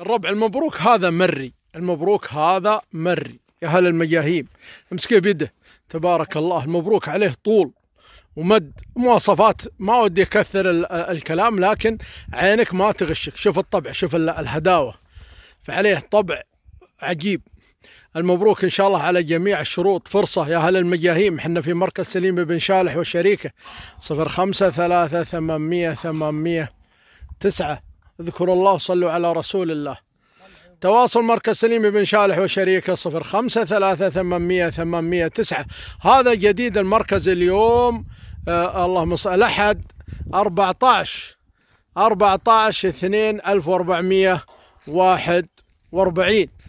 الربع المبروك هذا مري المبروك هذا مري يا هل المجاهيم امسكه بيده تبارك الله المبروك عليه طول ومد مواصفات ما ودي اكثر الكلام لكن عينك ما تغشك شوف الطبع شوف الهداوه فعليه طبع عجيب المبروك ان شاء الله على جميع الشروط فرصه يا هل المجاهيم احنا في مركز سليم بن شالح وشريكه 05 3 800 800 9 اذكروا الله صلوا على رسول الله تواصل مركز سليم بن شالح وشريكه ثلاثة ثمانمية 800 تسعة هذا جديد المركز اليوم آه اللهم صل الاحد 14 14 2 1441